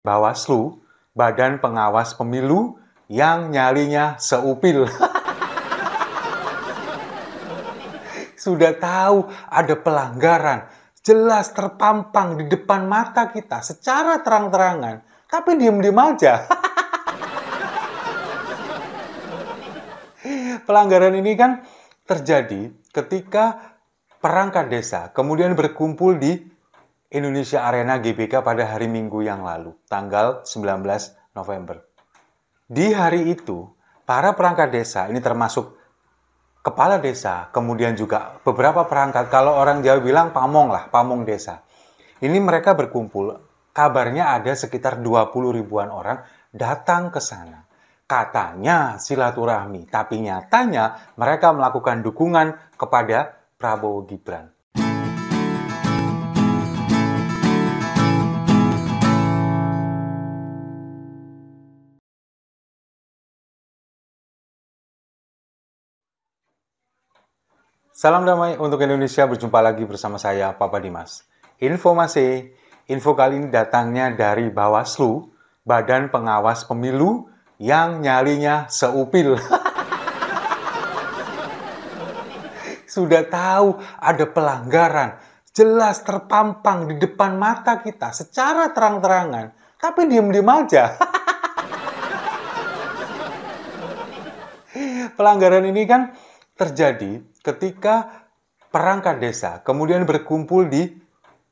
Bawaslu, Badan Pengawas Pemilu yang nyalinya seupil. Sudah tahu ada pelanggaran, jelas terpampang di depan mata kita secara terang-terangan, tapi diem-diem aja. pelanggaran ini kan terjadi ketika perangkat desa kemudian berkumpul di Indonesia Arena GBK pada hari Minggu yang lalu, tanggal 19 November. Di hari itu, para perangkat desa, ini termasuk kepala desa, kemudian juga beberapa perangkat, kalau orang Jawa bilang pamong lah, pamong desa. Ini mereka berkumpul, kabarnya ada sekitar 20 ribuan orang datang ke sana. Katanya silaturahmi, tapi nyatanya mereka melakukan dukungan kepada Prabowo Gibran. Salam damai untuk Indonesia, berjumpa lagi bersama saya, Papa Dimas. Informasi info kali ini datangnya dari Bawaslu, Badan Pengawas Pemilu yang nyalinya seupil. Sudah tahu ada pelanggaran, jelas terpampang di depan mata kita secara terang-terangan, tapi diem-diem aja. pelanggaran ini kan terjadi ketika perangkat desa kemudian berkumpul di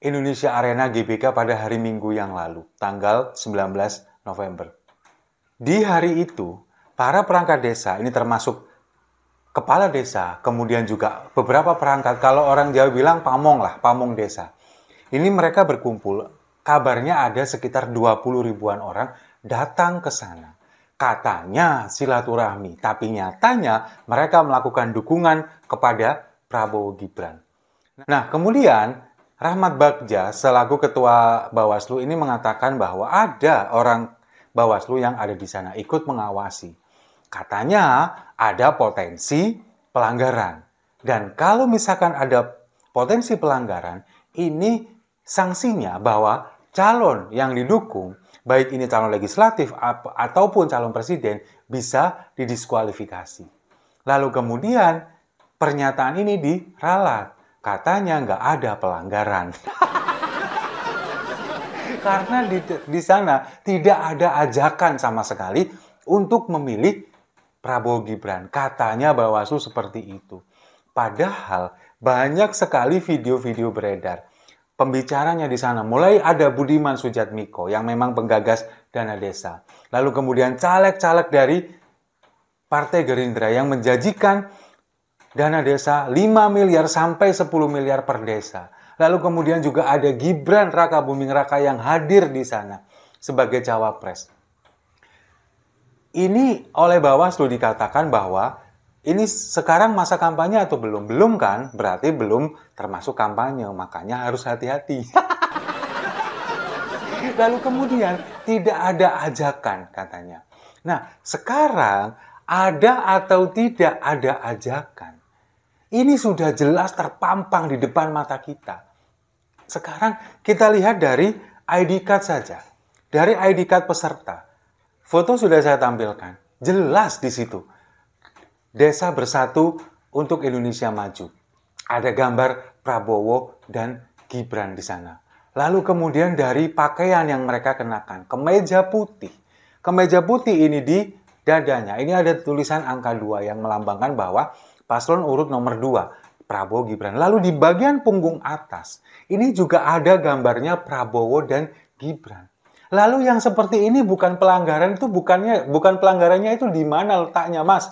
Indonesia Arena GBK pada hari Minggu yang lalu, tanggal 19 November. Di hari itu, para perangkat desa, ini termasuk kepala desa, kemudian juga beberapa perangkat, kalau orang Jawa bilang pamong lah, pamong desa. Ini mereka berkumpul, kabarnya ada sekitar 20 ribuan orang datang ke sana katanya silaturahmi, tapi nyatanya mereka melakukan dukungan kepada Prabowo Gibran. Nah, kemudian Rahmat Bagja selaku ketua Bawaslu ini mengatakan bahwa ada orang Bawaslu yang ada di sana ikut mengawasi. Katanya ada potensi pelanggaran. Dan kalau misalkan ada potensi pelanggaran, ini sanksinya bahwa calon yang didukung baik ini calon legislatif ataupun calon presiden, bisa didiskualifikasi. Lalu kemudian pernyataan ini diralat. Katanya nggak ada pelanggaran. Karena di, di sana tidak ada ajakan sama sekali untuk memilih Prabowo Gibran. Katanya Bawaslu seperti itu. Padahal banyak sekali video-video beredar pembicaranya di sana. Mulai ada Budiman Sujatmiko yang memang penggagas dana desa. Lalu kemudian caleg-caleg dari Partai Gerindra yang menjanjikan dana desa 5 miliar sampai 10 miliar per desa. Lalu kemudian juga ada Gibran Raka Buming Raka yang hadir di sana sebagai cawapres. Ini oleh Bawaslu dikatakan bahwa ini sekarang masa kampanye atau belum? Belum kan? Berarti belum termasuk kampanye, makanya harus hati-hati. Lalu kemudian tidak ada ajakan katanya. Nah, sekarang ada atau tidak ada ajakan. Ini sudah jelas terpampang di depan mata kita. Sekarang kita lihat dari ID card saja. Dari ID card peserta. Foto sudah saya tampilkan. Jelas di situ Desa Bersatu untuk Indonesia Maju. Ada gambar Prabowo dan Gibran di sana. Lalu kemudian dari pakaian yang mereka kenakan, kemeja putih. Kemeja putih ini di dadanya. Ini ada tulisan angka 2 yang melambangkan bahwa paslon urut nomor 2, Prabowo Gibran. Lalu di bagian punggung atas, ini juga ada gambarnya Prabowo dan Gibran. Lalu yang seperti ini bukan pelanggaran itu bukannya bukan pelanggarannya itu di mana letaknya, Mas?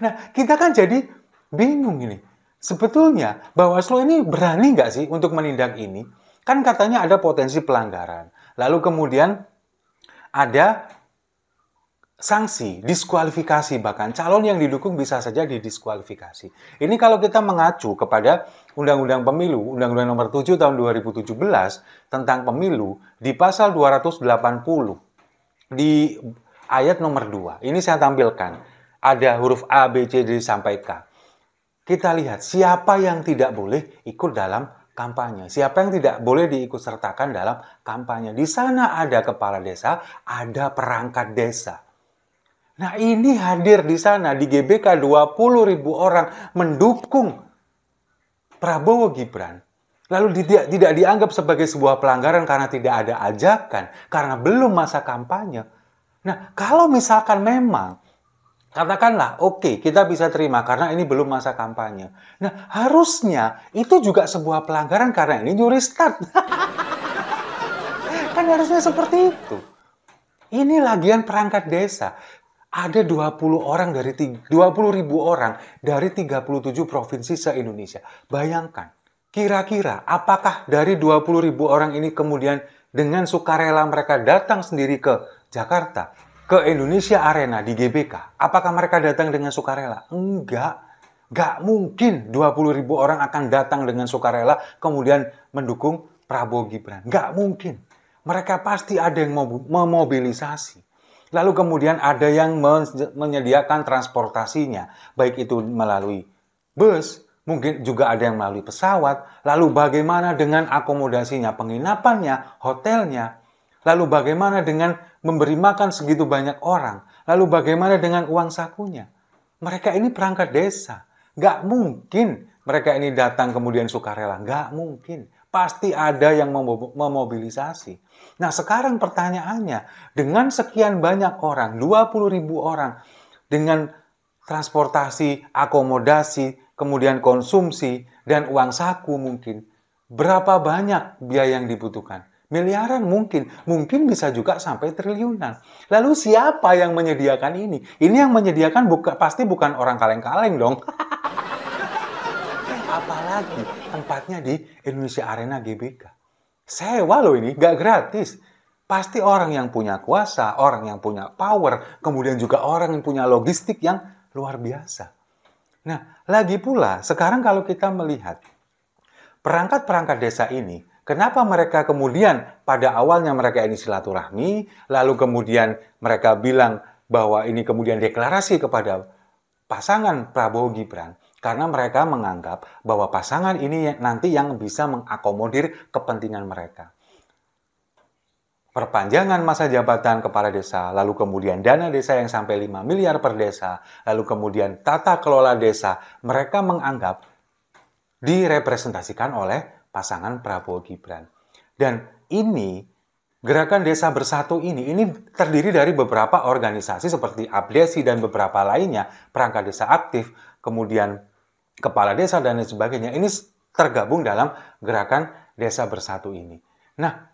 Nah, kita kan jadi bingung ini. Sebetulnya Bawaslu ini berani nggak sih untuk menindak ini? Kan katanya ada potensi pelanggaran. Lalu kemudian ada sanksi, diskualifikasi bahkan calon yang didukung bisa saja didiskualifikasi. Ini kalau kita mengacu kepada Undang-Undang Pemilu, Undang-Undang Nomor 7 tahun 2017 tentang pemilu di pasal 280 di ayat nomor 2. Ini saya tampilkan. Ada huruf A, B, C, D, sampai K. Kita lihat siapa yang tidak boleh ikut dalam kampanye. Siapa yang tidak boleh diikutsertakan dalam kampanye. Di sana ada kepala desa, ada perangkat desa. Nah ini hadir di sana di GBK 20 ribu orang mendukung Prabowo Gibran. Lalu tidak, tidak dianggap sebagai sebuah pelanggaran karena tidak ada ajakan, karena belum masa kampanye. Nah kalau misalkan memang Katakanlah, oke, okay, kita bisa terima karena ini belum masa kampanye. Nah, harusnya itu juga sebuah pelanggaran karena ini juri start. kan harusnya seperti itu. Ini lagian perangkat desa. Ada 20 orang dari 20 ribu orang dari 37 provinsi se-Indonesia. Bayangkan, kira-kira apakah dari 20 ribu orang ini kemudian dengan sukarela mereka datang sendiri ke Jakarta ke Indonesia Arena di GBK, apakah mereka datang dengan sukarela? Enggak. enggak mungkin 20 ribu orang akan datang dengan sukarela kemudian mendukung Prabowo Gibran. Enggak mungkin. Mereka pasti ada yang memobilisasi. Lalu kemudian ada yang menyediakan transportasinya, baik itu melalui bus, mungkin juga ada yang melalui pesawat. Lalu bagaimana dengan akomodasinya, penginapannya, hotelnya? Lalu bagaimana dengan memberi makan segitu banyak orang? Lalu bagaimana dengan uang sakunya? Mereka ini perangkat desa. Gak mungkin mereka ini datang kemudian sukarela. Gak mungkin. Pasti ada yang memobilisasi. Nah sekarang pertanyaannya, dengan sekian banyak orang, 20 ribu orang, dengan transportasi, akomodasi, kemudian konsumsi, dan uang saku mungkin, berapa banyak biaya yang dibutuhkan? miliaran mungkin, mungkin bisa juga sampai triliunan. Lalu siapa yang menyediakan ini? Ini yang menyediakan buka, pasti bukan orang kaleng-kaleng dong. Apalagi tempatnya di Indonesia Arena GBK. Sewa loh ini, gak gratis. Pasti orang yang punya kuasa, orang yang punya power, kemudian juga orang yang punya logistik yang luar biasa. Nah, lagi pula sekarang kalau kita melihat perangkat-perangkat desa ini Kenapa mereka kemudian pada awalnya mereka ini silaturahmi, lalu kemudian mereka bilang bahwa ini kemudian deklarasi kepada pasangan Prabowo Gibran? Karena mereka menganggap bahwa pasangan ini nanti yang bisa mengakomodir kepentingan mereka. Perpanjangan masa jabatan kepala desa, lalu kemudian dana desa yang sampai 5 miliar per desa, lalu kemudian tata kelola desa, mereka menganggap direpresentasikan oleh pasangan Prabowo Gibran. Dan ini gerakan desa bersatu ini ini terdiri dari beberapa organisasi seperti Ablesi dan beberapa lainnya, perangkat desa aktif, kemudian kepala desa dan lain sebagainya. Ini tergabung dalam gerakan desa bersatu ini. Nah,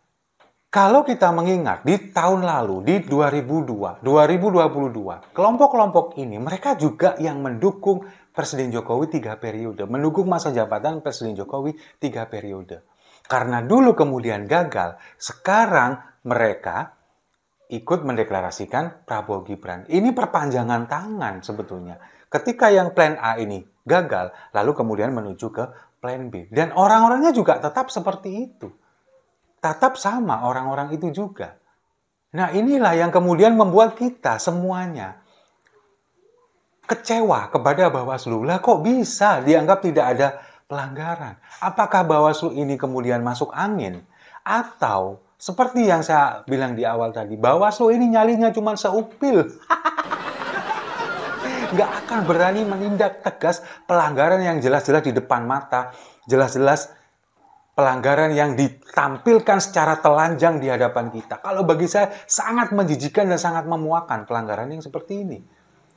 kalau kita mengingat di tahun lalu di 2002, 2022, kelompok-kelompok ini mereka juga yang mendukung Presiden Jokowi tiga periode, mendukung masa jabatan Presiden Jokowi tiga periode. Karena dulu kemudian gagal, sekarang mereka ikut mendeklarasikan Prabowo Gibran. Ini perpanjangan tangan sebetulnya. Ketika yang plan A ini gagal, lalu kemudian menuju ke plan B. Dan orang-orangnya juga tetap seperti itu. Tetap sama orang-orang itu juga. Nah inilah yang kemudian membuat kita semuanya kecewa kepada Bawaslu. Lah kok bisa dianggap tidak ada pelanggaran? Apakah Bawaslu ini kemudian masuk angin? Atau seperti yang saya bilang di awal tadi, Bawaslu ini nyalinya cuma seupil. Nggak akan berani menindak tegas pelanggaran yang jelas-jelas di depan mata, jelas-jelas pelanggaran yang ditampilkan secara telanjang di hadapan kita. Kalau bagi saya sangat menjijikan dan sangat memuakan pelanggaran yang seperti ini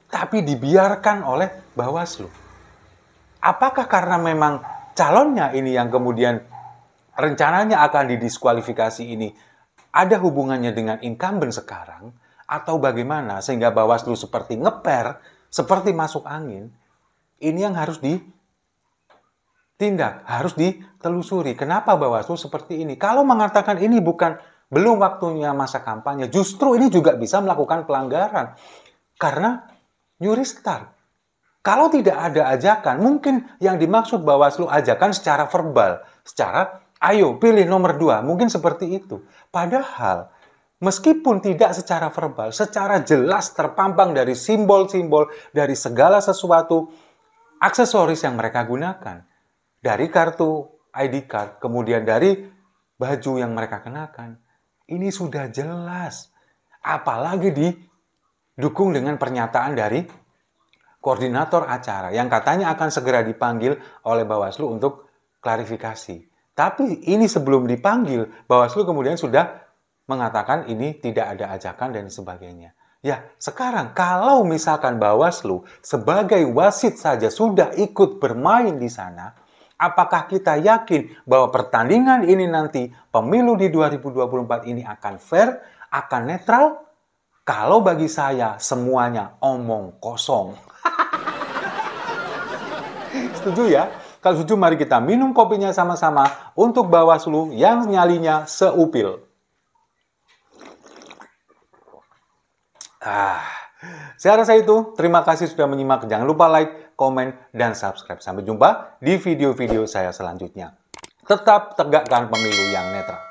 tapi dibiarkan oleh Bawaslu. Apakah karena memang calonnya ini yang kemudian rencananya akan didiskualifikasi ini ada hubungannya dengan incumbent sekarang atau bagaimana sehingga Bawaslu seperti ngeper, seperti masuk angin, ini yang harus ditindak, harus ditelusuri. Kenapa Bawaslu seperti ini? Kalau mengatakan ini bukan belum waktunya masa kampanye, justru ini juga bisa melakukan pelanggaran. Karena New restart. Kalau tidak ada ajakan, mungkin yang dimaksud Bawaslu ajakan secara verbal, secara ayo pilih nomor dua, mungkin seperti itu. Padahal meskipun tidak secara verbal, secara jelas terpampang dari simbol-simbol, dari segala sesuatu, aksesoris yang mereka gunakan. Dari kartu ID card, kemudian dari baju yang mereka kenakan. Ini sudah jelas. Apalagi di dukung dengan pernyataan dari koordinator acara yang katanya akan segera dipanggil oleh Bawaslu untuk klarifikasi. Tapi ini sebelum dipanggil, Bawaslu kemudian sudah mengatakan ini tidak ada ajakan dan sebagainya. Ya, sekarang kalau misalkan Bawaslu sebagai wasit saja sudah ikut bermain di sana, apakah kita yakin bahwa pertandingan ini nanti pemilu di 2024 ini akan fair, akan netral, kalau bagi saya semuanya omong kosong. Setuju ya? Kalau setuju mari kita minum kopinya sama-sama untuk Bawaslu yang nyalinya seupil. Ah, saya rasa itu. Terima kasih sudah menyimak. Jangan lupa like, komen, dan subscribe. Sampai jumpa di video-video saya selanjutnya. Tetap tegakkan pemilu yang netral.